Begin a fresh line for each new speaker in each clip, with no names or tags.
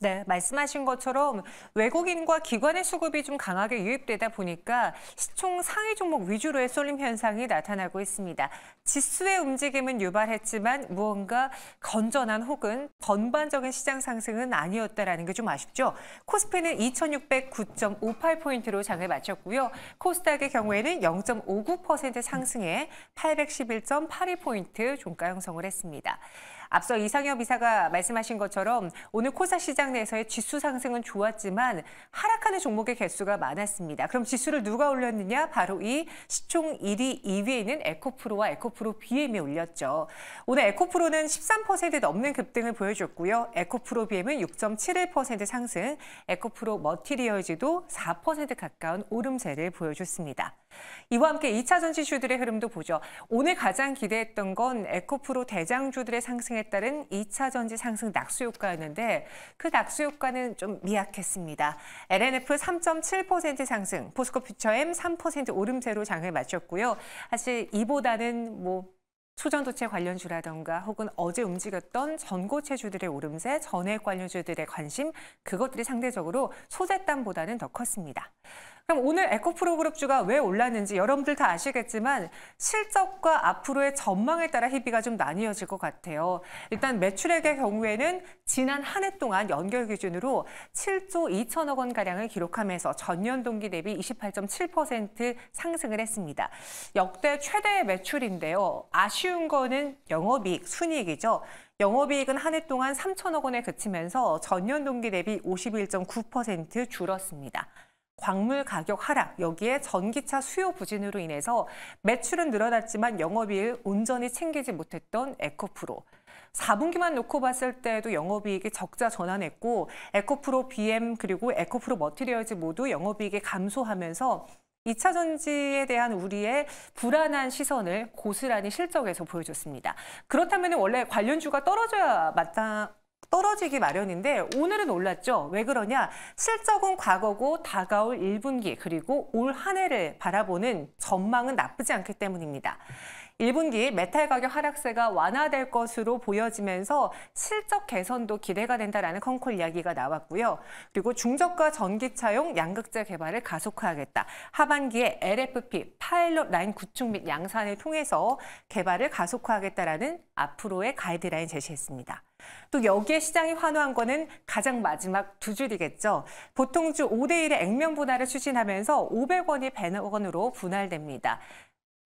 네, 말씀하신 것처럼 외국인과 기관의 수급이 좀 강하게 유입되다 보니까 시총 상위 종목 위주로의 쏠림 현상이 나타나고 있습니다. 지수의 움직임은 유발했지만 무언가 건전한 혹은 전반적인 시장 상승은 아니었다라는 게 좀 아쉽죠. 코스피는 2609.58포인트로 장을 마쳤고요. 코스닥의 경우에는 0.59% 상승해 811.82포인트 종가 형성을 했습니다. 앞서 이상엽 이사가 말씀하신 것처럼 오늘 코사 시장 내에서의 지수 상승은 좋았지만 하락하는 종목의 개수가 많았습니다. 그럼 지수를 누가 올렸느냐? 바로 이 시총 1위, 2위에 있는 에코프로와 에코프로 BM이 올렸죠. 오늘 에코프로는 13% 넘는 급등을 보여줬고요. 에코프로 BM은 6.71% 상승, 에코프로 머티리얼즈도 4% 가까운 오름세를 보여줬습니다. 이와 함께 2차 전지주들의 흐름도 보죠. 오늘 가장 기대했던 건 에코프로 대장주들의 상승에 따른 2차 전지 상승 낙수 효과였는데 그 낙수 효과는 좀 미약했습니다. LNF 3.7% 상승, 포스코 퓨처엠 3% 오름세로 장을 마쳤고요. 사실 이보다는 뭐 수전도체 관련주라던가 혹은 어제 움직였던 전고체주들의 오름세, 전액 관련주들의 관심, 그것들이 상대적으로 소재단보다는 더 컸습니다. 그럼 오늘 에코프로 그룹주가 왜 올랐는지 여러분들 다 아시겠지만 실적과 앞으로의 전망에 따라 희비가 좀 나뉘어질 것 같아요. 일단 매출액의 경우에는 지난 한 해 동안 연결 기준으로 7조 2천억 원가량을 기록하면서 전년 동기 대비 28.7% 상승을 했습니다. 역대 최대 매출인데요. 아쉬운 거는 영업이익, 순이익이죠. 영업이익은 한 해 동안 3천억 원에 그치면서 전년 동기 대비 51.9% 줄었습니다. 광물 가격 하락, 여기에 전기차 수요 부진으로 인해서 매출은 늘어났지만 영업이익 온전히 챙기지 못했던 에코프로. 4분기만 놓고 봤을 때에도 영업이익이 적자 전환했고 에코프로 BM 그리고 에코프로 머티리얼즈 모두 영업이익이 감소하면서 2차 전지에 대한 우리의 불안한 시선을 고스란히 실적에서 보여줬습니다. 그렇다면 원래 관련주가 떨어져야 마땅 떨어지기 마련인데 오늘은 올랐죠. 왜 그러냐? 실적은 과거고 다가올 1분기 그리고 올 한 해를 바라보는 전망은 나쁘지 않기 때문입니다. 1분기 메탈 가격 하락세가 완화될 것으로 보여지면서 실적 개선도 기대가 된다라는 컨콜 이야기가 나왔고요. 그리고 중저가 전기차용 양극재 개발을 가속화하겠다. 하반기에 LFP 파일럿 라인 구축 및 양산을 통해서 개발을 가속화하겠다라는 앞으로의 가이드라인 제시했습니다. 또 여기에 시장이 환호한 거는 가장 마지막 두 줄이겠죠. 보통주 5대1의 액면 분할을 추진하면서 500원이 배너0원으로 분할됩니다.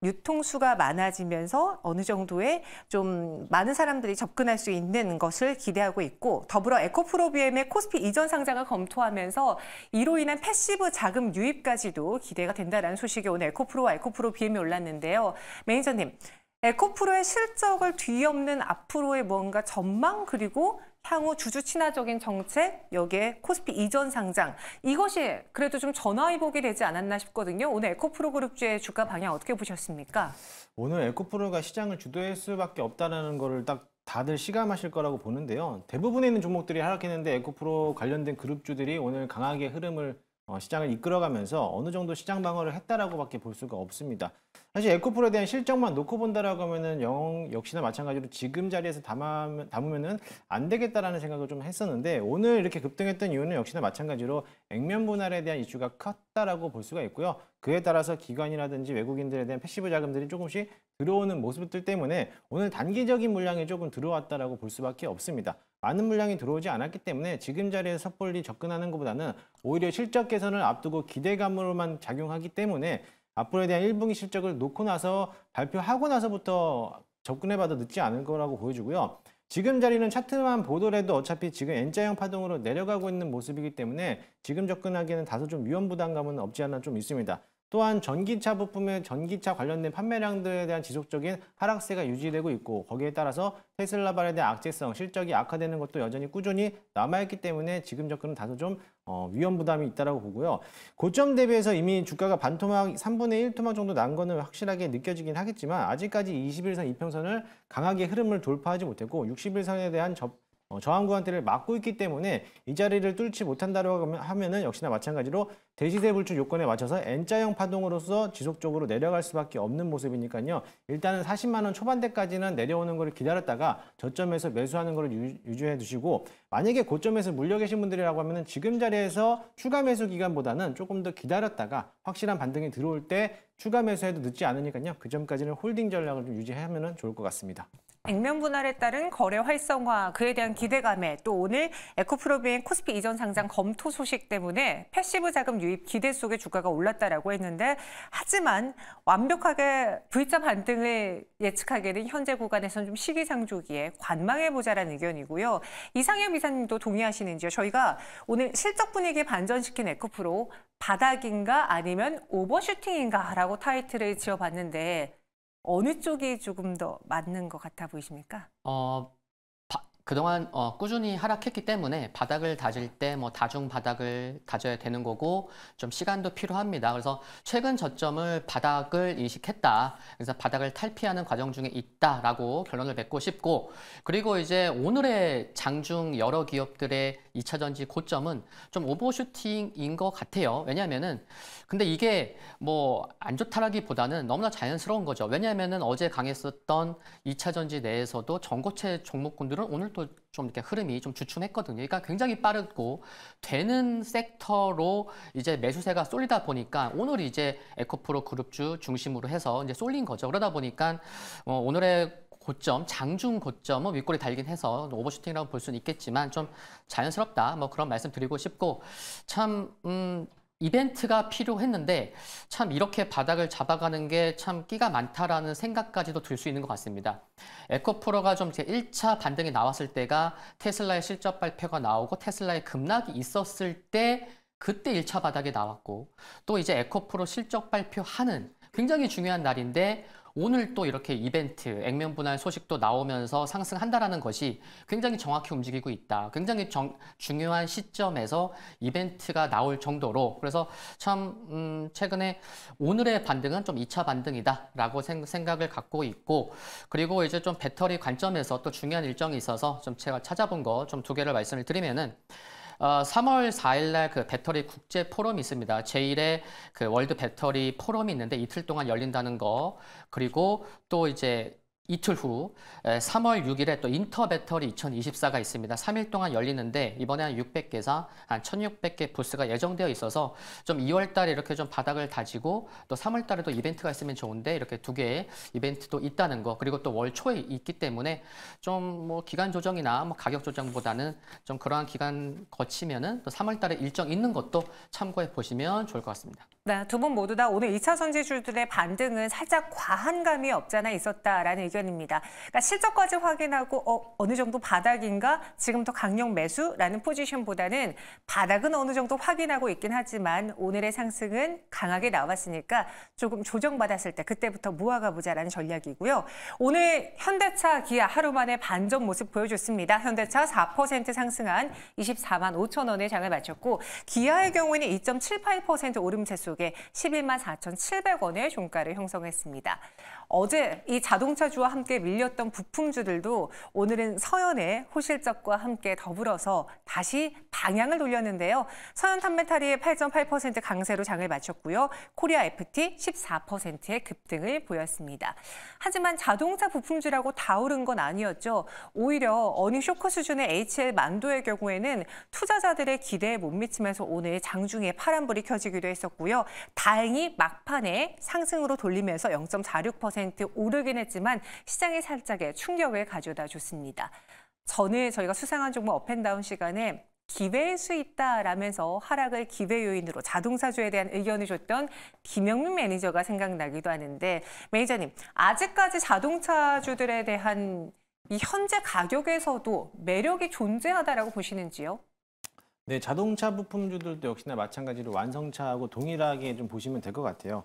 유통수가 많아지면서 어느 정도의 좀 많은 사람들이 접근할 수 있는 것을 기대하고 있고 더불어 에코프로비엠의 코스피 이전 상장을 검토하면서 이로 인한 패시브 자금 유입까지도 기대가 된다라는 소식이 오늘 에코프로와 에코프로비엠이 올랐는데요. 매니저님, 에코프로의 실적을 뒤엎는 앞으로의 뭔가 전망 그리고 향후 주주 친화적인 정책, 여기에 코스피 이전 상장. 이것이 그래도 좀 전화위복이 되지 않았나 싶거든요. 오늘 에코프로 그룹주의 주가 방향 어떻게 보셨습니까?
오늘 에코프로가 시장을 주도할 수밖에 없다는 것을 딱 다들 시감하실 거라고 보는데요. 대부분의 종목들이 하락했는데 에코프로 관련된 그룹주들이 오늘 강하게 흐름을 어, 시장을 이끌어가면서 어느 정도 시장 방어를 했다라고밖에 볼 수가 없습니다. 사실 에코프로에 대한 실적만 놓고 본다라고 하면은 영 역시나 마찬가지로 지금 자리에서 담아, 담으면은 안 되겠다라는 생각을 좀 했었는데 오늘 이렇게 급등했던 이유는 역시나 마찬가지로 액면 분할에 대한 이슈가 컸다라고 볼 수가 있고요. 그에 따라서 기관이라든지 외국인들에 대한 패시브 자금들이 조금씩 들어오는 모습들 때문에 오늘 단기적인 물량이 조금 들어왔다라고 볼 수밖에 없습니다. 많은 물량이 들어오지 않았기 때문에 지금 자리에 섣불리 접근하는 것보다는 오히려 실적 개선을 앞두고 기대감으로만 작용하기 때문에 앞으로에 대한 1분기 실적을 놓고 나서 발표하고 나서부터 접근해봐도 늦지 않을 거라고 보여지고요 지금 자리는 차트만 보더라도 어차피 지금 N자형 파동으로 내려가고 있는 모습이기 때문에 지금 접근하기에는 다소 좀 위험 부담감은 없지 않나좀 있습니다. 또한 전기차 부품의 전기차 관련된 판매량들에 대한 지속적인 하락세가 유지되고 있고 거기에 따라서 테슬라발에 대한 악재성, 실적이 악화되는 것도 여전히 꾸준히 남아있기 때문에 지금 접근은 다소 좀 어, 위험 부담이 있다고 보고요. 고점 대비해서 이미 주가가 반토막 3분의 1토막 정도 난 거는 확실하게 느껴지긴 하겠지만 아직까지 21선 이평선을 강하게 흐름을 돌파하지 못했고 61선에 대한 접 어, 저항 구한테를 막고 있기 때문에 이 자리를 뚫지 못한다고 하면은 역시나 마찬가지로 대시세 불출 요건에 맞춰서 N자형 파동으로서 지속적으로 내려갈 수밖에 없는 모습이니까요. 일단은 40만 원 초반대까지는 내려오는 것을 기다렸다가 저점에서 매수하는 것을 유지해 두시고 만약에 고점에서 물려 계신 분들이라고 하면은 지금 자리에서 추가 매수 기간보다는 조금 더 기다렸다가 확실한 반등이 들어올 때 추가 매수해도 늦지 않으니까요. 그 점까지는 홀딩 전략을 좀 유지하면 좋을 것 같습니다.
액면 분할에 따른 거래 활성화, 그에 대한 기대감에 또 오늘 에코프로비엔 코스피 이전 상장 검토 소식 때문에 패시브 자금 유입 기대 속에 주가가 올랐다라고 했는데 하지만 완벽하게 V자 반등을 예측하기에는 현재 구간에서는 좀 시기상조기에 관망해보자라는 의견이고요. 이상현 이사님도 동의하시는지요? 저희가 오늘 실적 분위기 반전시킨 에코프로 바닥인가 아니면 오버슈팅인가라고 타이틀을 지어봤는데 어느 쪽이 조금 더 맞는 것 같아 보이십니까?
어, 그동안 어, 꾸준히 하락했기 때문에 바닥을 다질 때뭐 다중 바닥을 다져야 되는 거고 좀 시간도 필요합니다. 그래서 최근 저점을 바닥을 인식했다. 그래서 바닥을 탈피하는 과정 중에 있다라고 결론을 맺고 싶고 그리고 이제 오늘의 장중 여러 기업들의 2차전지 고점은 좀 오버슈팅인 것 같아요. 왜냐하면은 근데 이게 뭐 안 좋다라기보다는 너무나 자연스러운 거죠. 왜냐하면은 어제 강했었던 2차전지 내에서도 전고체 종목군들은 오늘 오늘도 좀 이렇게 흐름이 좀 주춤했거든요. 그러니까 굉장히 빠르고 되는 섹터로 이제 매수세가 쏠리다 보니까 오늘 이제 에코프로 그룹주 중심으로 해서 이제 쏠린 거죠. 그러다 보니까 어, 오늘의 고점, 장중 고점은 윗골이 달긴 해서 오버슈팅이라고 볼 수는 있겠지만 좀 자연스럽다. 뭐 그런 말씀 드리고 싶고 참 음, 이벤트가 필요했는데 참 이렇게 바닥을 잡아가는 게 참 끼가 많다라는 생각까지도 들 수 있는 것 같습니다. 에코프로가 좀 제 1차 반등이 나왔을 때가 테슬라의 실적 발표가 나오고 테슬라의 급락이 있었을 때 그때 1차 바닥에 나왔고 또 이제 에코프로 실적 발표하는 굉장히 중요한 날인데 오늘 또 이렇게 이벤트, 액면 분할 소식도 나오면서 상승한다라는 것이 굉장히 정확히 움직이고 있다. 굉장히 정, 중요한 시점에서 이벤트가 나올 정도로 그래서 참 음, 최근에 오늘의 반등은 좀 2차 반등이다라고 생, 각을 갖고 있고 그리고 이제 좀 배터리 관점에서 또 중요한 일정이 있어서 좀 제가 찾아본 거 좀 두 개를 말씀을 드리면은 어, 3월 4일날 그 배터리 국제 포럼이 있습니다. 제1의 그 월드 배터리 포럼이 있는데 이틀 동안 열린다는 거 그리고 또 이제 이틀 후 3월 6일에 또 인터배터리 2024가 있습니다. 3일 동안 열리는데 이번에 한 600개사, 한 1600개 부스가 예정되어 있어서 좀 2월 달에 이렇게 좀 바닥을 다지고 또 3월 달에도 이벤트가 있으면 좋은데 이렇게 두 개의 이벤트도 있다는 거 그리고 또 월 초에 있기 때문에 좀 뭐 기간 조정이나 뭐 가격 조정보다는 좀 그러한 기간 거치면은 또 3월 달에 일정 있는 것도 참고해 보시면 좋을 것 같습니다. 네, 두분 모두 다
오늘 2차 선지주들의 반등은 살짝 과한 감이 없잖아 있었다라는 의견입니다. 그러니까 실적까지 확인하고 어, 어느 정도 바닥인가 지금부터 강력 매수라는 포지션보다는 바닥은 어느 정도 확인하고 있긴 하지만 오늘의 상승은 강하게 나왔으니까 조금 조정받았을 때 그때부터 모아가보자라는 전략이고요. 오늘 현대차, 기아 하루 만에 반전 모습 보여줬습니다. 현대차 4% 상승한 24만 5천 원의 장을 마쳤고 기아의 경우에는 2.78% 오름 세수 쪽에 11만 4,700원의 종가를 형성했습니다. 어제 이 자동차주와 함께 밀렸던 부품주들도 오늘은 서연의 호실적과 함께 더불어서 다시 방향을 돌렸는데요. 서연 탄메리의8.8% 강세로 장을 마쳤고요. 코리아 FT 14%의 급등을 보였습니다. 하지만 자동차 부품주라고 다 오른 건 아니었죠. 오히려 어느 쇼크 수준의 HL 만도의 경우에는 투자자들의 기대에 못 미치면서 오늘 장중에 파란불이 켜지기도 했었고요. 다행히 막판에 상승으로 돌리면서 0.46% 0.5% 오르긴 했지만 시장에 살짝의 충격을 가져다 줬습니다. 전에 저희가 수상한 종목 업앤다운 시간에 기회일 수 있다라면서 하락을 기회 요인으로 자동사주에 대한 의견을 줬던 김영민 매니저가 생각나기도 하는데 매니저님 아직까지 자동차주들에 대한 이 현재 가격에서도 매력이 존재하다라고 보시는지요?
네, 자동차 부품주들도 역시나 마찬가지로 완성차하고 동일하게 좀 보시면 될 것 같아요.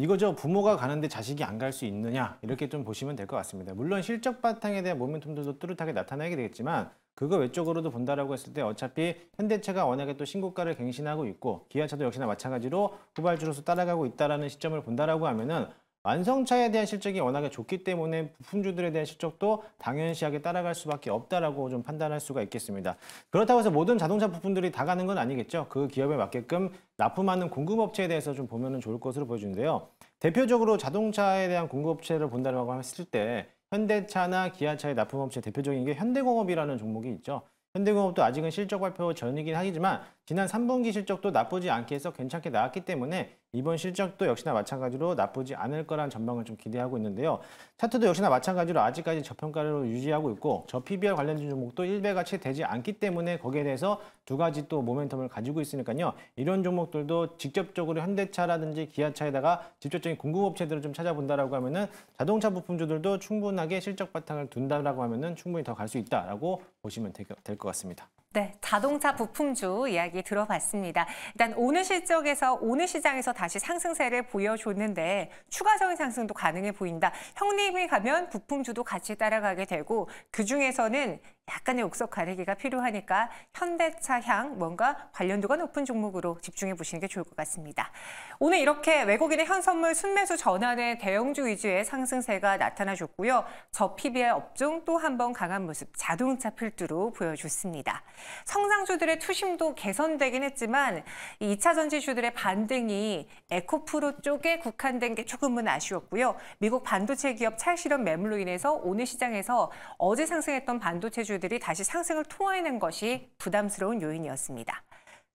이거죠. 부모가 가는데 자식이 안 갈 수 있느냐 이렇게 좀 보시면 될 것 같습니다. 물론 실적 바탕에 대한 모멘텀들도 뚜렷하게 나타나게 되겠지만 그거 외적으로도 본다라고 했을 때 어차피 현대차가 워낙에 또 신고가를 갱신하고 있고 기아차도 역시나 마찬가지로 후발주로서 따라가고 있다라는 시점을 본다라고 하면은 완성차에 대한 실적이 워낙에 좋기 때문에 부품주들에 대한 실적도 당연시하게 따라갈 수밖에 없다라고 좀 판단할 수가 있겠습니다. 그렇다고 해서 모든 자동차 부품들이 다 가는 건 아니겠죠. 그 기업에 맞게끔 납품하는 공급업체에 대해서 좀 보면 좋을 것으로 보여지는데요. 대표적으로 자동차에 대한 공급업체를 본다라고 했을 때 현대차나 기아차의 납품업체 대표적인 게 현대공업이라는 종목이 있죠. 현대공업도 아직은 실적 발표 전이긴 하지만 지난 3분기 실적도 나쁘지 않게 해서 괜찮게 나왔기 때문에 이번 실적도 역시나 마찬가지로 나쁘지 않을 거란 전망을 좀 기대하고 있는데요. 차트도 역시나 마찬가지로 아직까지 저평가를 유지하고 있고 저 PBR 관련된 종목도 1배가 채 되지 않기 때문에 거기에 대해서 두 가지 또 모멘텀을 가지고 있으니까요. 이런 종목들도 직접적으로 현대차라든지 기아차에다가 직접적인 공급업체들을 좀 찾아본다라고 하면은 자동차 부품주들도 충분하게 실적 바탕을 둔다라고 하면은 충분히 더 갈 수 있다라고 보시면 될 것 같습니다.
네, 자동차 부품주 이야기 이야기 들어봤습니다. 일단 오늘 실적에서 오늘 시장에서 다시 상승세를 보여줬는데 추가적인 상승도 가능해 보인다. 형님이 가면 부품주도 같이 따라가게 되고 그중에서는 약간의 옥석 가리기가 필요하니까 현대차 향 뭔가 관련도가 높은 종목으로 집중해 보시는 게 좋을 것 같습니다. 오늘 이렇게 외국인의 현선물 순매수 전환에 대형주 위주의 상승세가 나타나줬고요. 저 PBR 업종 또 한 번 강한 모습 자동차 필두로 보여줬습니다. 성장주들의 투심도 개선되긴 했지만 2차 전지주들의 반등이 에코프로 쪽에 국한된 게 조금은 아쉬웠고요. 미국 반도체 기업 찰실현 매물로 인해서 오늘 시장에서 어제 상승했던 반도체주 지수들이 다시 상승을 토해낸 것이 부담스러운 요인이었습니다.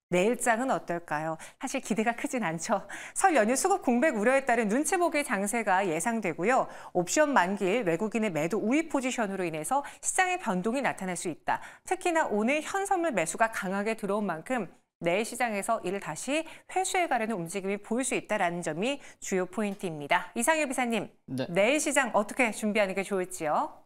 내일장은 어떨까요? 사실 기대가 크진 않죠. 설 연휴 수급 공백 우려에 따른 눈치 보기 장세가 예상되고요. 옵션 만기일 외국인의 매도 우위 포지션으로 인해서 시장의 변동이 나타날 수 있다. 특히나 오늘 현선물 매수가 강하게 들어온 만큼 내일 시장에서 이를 다시 회수해가려는 움직임이 보일 수 있다는 점이 주요 포인트입니다. 이상엽 비사님, 네. 내일 시장 어떻게 준비하는 게 좋을지요?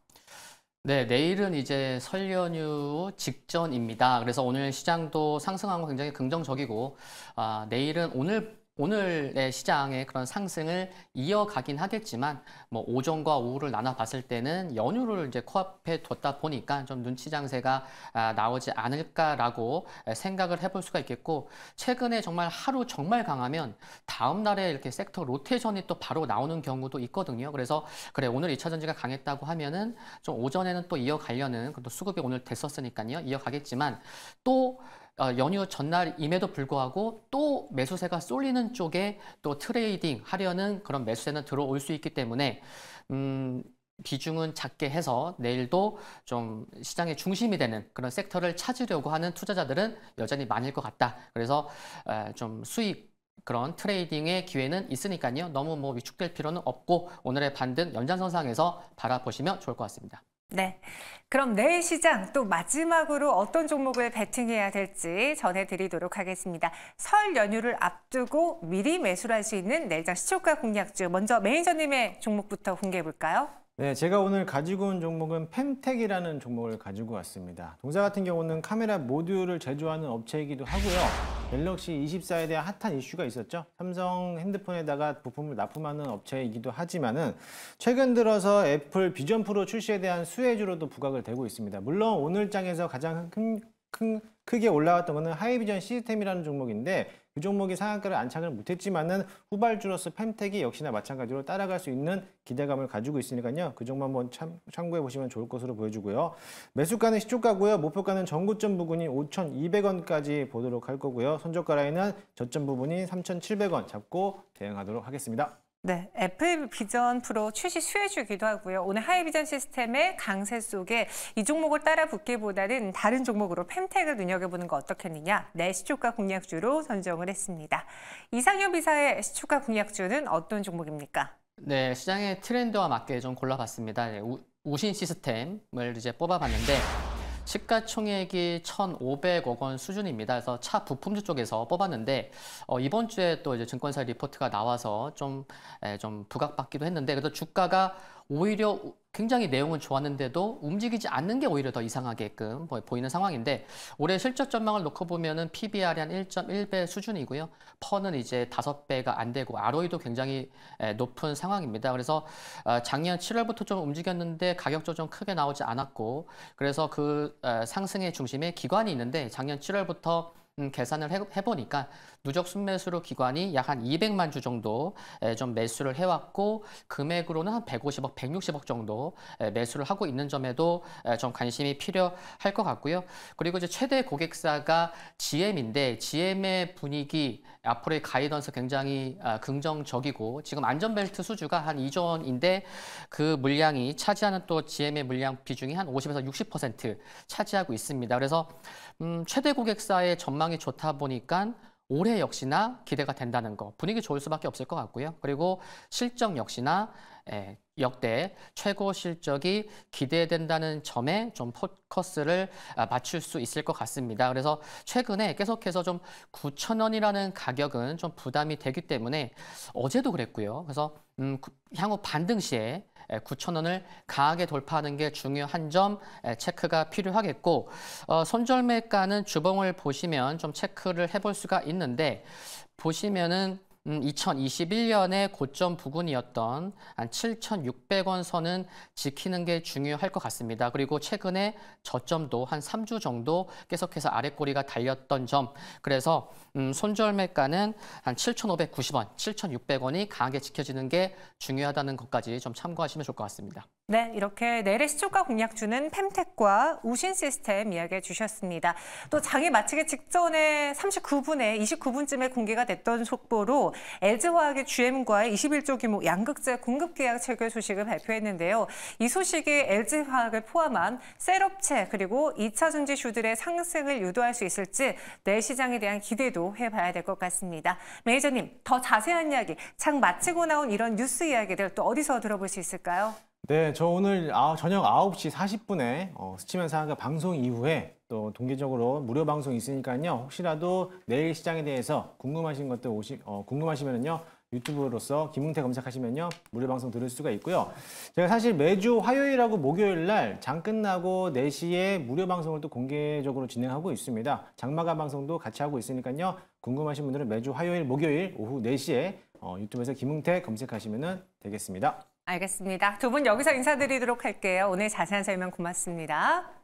네, 내일은 이제 설 연휴 직전입니다. 그래서 오늘 시장도 상승하고 굉장히 긍정적이고, 아, 내일은 오늘 오늘의 네, 시장의 그런 상승을 이어가긴 하겠지만 뭐 오전과 오후를 나눠 봤을 때는 연휴를 이제 코앞에 뒀다 보니까 좀 눈치 장세가 아, 나오지 않을까라고 생각을 해볼 수가 있겠고 최근에 정말 하루 정말 강하면 다음 날에 이렇게 섹터 로테이션이 또 바로 나오는 경우도 있거든요. 그래서 그래 오늘 2차전지가 강했다고 하면은 좀 오전에는 또 이어가려는 또 수급이 오늘 됐었으니까요. 이어가겠지만 또 어, 연휴 전날임에도 불구하고 또 매수세가 쏠리는 쪽에 또 트레이딩 하려는 그런 매수세는 들어올 수 있기 때문에 음, 비중은 작게 해서 내일도 좀 시장의 중심이 되는 그런 섹터를 찾으려고 하는 투자자들은 여전히 많을 것 같다. 그래서 좀 수익 그런 트레이딩의 기회는 있으니까요. 너무 뭐 위축될 필요는 없고 오늘의 반등 연장선상에서 바라보시면 좋을 것 같습니다.
네. 그럼 내일 시장 또 마지막으로 어떤 종목을 베팅해야 될지 전해드리도록 하겠습니다. 설 연휴를 앞두고 미리 매수할 를수 있는 내일장 시초가 공략주 먼저 매니저님의 종목부터 공개해볼까요?
네, 제가 오늘 가지고 온 종목은 펜텍이라는 종목을 가지고 왔습니다. 동사 같은 경우는 카메라 모듈을 제조하는 업체이기도 하고요. 갤럭시 24에 대한 핫한 이슈가 있었죠. 삼성 핸드폰에다가 부품을 납품하는 업체이기도 하지만은 최근 들어서 애플 비전 프로 출시에 대한 수혜주로도 부각을 되고 있습니다. 물론 오늘 장에서 가장 큰 큰, 크게 올라왔던 것은 하이비전 시스템이라는 종목인데 그 종목이 상한가를 안착을 못했지만은 후발주로서 펜텍이 역시나 마찬가지로 따라갈 수 있는 기대감을 가지고 있으니까요. 그 종목 한번 참, 참고해 보시면 좋을 것으로 보여주고요. 매수가는 시초가고요. 목표가는 전고점 부분이 5,200원까지 보도록 할 거고요. 선저가 라인은 저점 부분이 3,700원 잡고 대응하도록 하겠습니다. 네,
애플 비전 프로 출시 수혜주기도 하고요. 오늘 하이비전 시스템의 강세 속에 이 종목을 따라 붙기보다는 다른 종목으로 펜텍을 눈여겨보는 거 어떻겠느냐. 네, 시초가 공략주로 선정을 했습니다. 이상현 비사의 시초가 공략주는 어떤 종목입니까?
네, 시장의 트렌드와 맞게 좀 골라봤습니다. 네, 우, 우신 시스템을 이제 뽑아봤는데 시가총액이 1,500억 원 수준입니다. 그래서 차 부품주 쪽에서 뽑았는데 어, 이번 주에 또 이제 증권사 리포트가 나와서 좀좀 좀 부각받기도 했는데 그래서 주가가 오히려 굉장히 내용은 좋았는데도 움직이지 않는 게 오히려 더 이상하게끔 보이는 상황인데 올해 실적 전망을 놓고 보면은 PBR이 한 1.1배 수준이고요. 퍼는 이제 5배가 안 되고 ROE도 굉장히 높은 상황입니다. 그래서 어, 작년 7월부터 좀 움직였는데 가격 조정 크게 나오지 않았고 그래서 그 상승의 중심에 기관이 있는데 작년 7월부터 음, 계산을 해, 해보니까 누적 순매수로 기관이 약 한 200만 주 정도 좀 매수를 해왔고 금액으로는 한 150억, 160억 정도 매수를 하고 있는 점에도 좀 관심이 필요할 것 같고요. 그리고 이제 최대 고객사가 GM인데 GM의 분위기 앞으로의 가이던스 굉장히 아, 긍정적이고 지금 안전벨트 수주가 한 2조 원인데 그 물량이 차지하는 또 GM의 물량 비중이 한 50에서 60% 차지하고 있습니다. 그래서 음, 최대 고객사의 전망이 좋다 보니까 올해 역시나 기대가 된다는 거 분위기 좋을 수밖에 없을 것 같고요. 그리고 실적 역시나 예, 역대 최고 실적이 기대된다는 점에 좀 포커스를 아, 맞출 수 있을 것 같습니다. 그래서 최근에 계속해서 좀 9천 원이라는 가격은 좀 부담이 되기 때문에 어제도 그랬고요. 그래서 음, 향후 반등 시에 9 0원을 강하게 돌파하는 게 중요한 점 체크가 필요하겠고 어, 손절매가는 주봉을 보시면 좀 체크를 해볼 수가 있는데 보시면은 2 0 2 1년에 고점 부근이었던 한 7,600원 선은 지키는 게 중요할 것 같습니다. 그리고 최근에 저점도 한 3주 정도 계속해서 아래 꼬리가 달렸던 점. 그래서 음, 손절 매가는 한 7,590원, 7,600원이 강하게 지켜지는 게 중요하다는 것까지 좀 참고하시면 좋을 것 같습니다.
네, 이렇게 내래 시초가 공략주는 펨텍과 우신 시스템 이야기해 주셨습니다. 또 장이 마치기 직전에 39분에 29분쯤에 공개가 됐던 속보로 LG화학의 GM과의 21조 규모 양극재 공급 계약 체결 소식을 발표했는데요. 이 소식이 LG화학을 포함한 셀업체 그리고 2차 전지 슈들의 상승을 유도할 수 있을지 내 시장에 대한 기대도 해봐야 될 것 같습니다. 매니저님, 더 자세한 이야기, 창 마치고 나온 이런 뉴스 이야기들 또 어디서 들어볼 수 있을까요?
네, 저 오늘 아, 저녁 9시 40분에 어, 스치면 사가 방송 이후에 또 동기적으로 무료 방송 있으니까요. 혹시라도 내일 시장에 대해서 궁금하신 것들 오시, 어, 궁금하시면은요. 유튜브로서 김웅태 검색하시면요 무료 방송 들을 수가 있고요 제가 사실 매주 화요일하고 목요일 날 장 끝나고 4시에 무료 방송을 또 공개적으로 진행하고 있습니다 장마감 방송도 같이 하고 있으니까요 궁금하신 분들은 매주 화요일 목요일 오후 4시에 어, 유튜브에서 김웅태 검색하시면 되겠습니다
알겠습니다 두 분 여기서 인사드리도록 할게요 오늘 자세한 설명 고맙습니다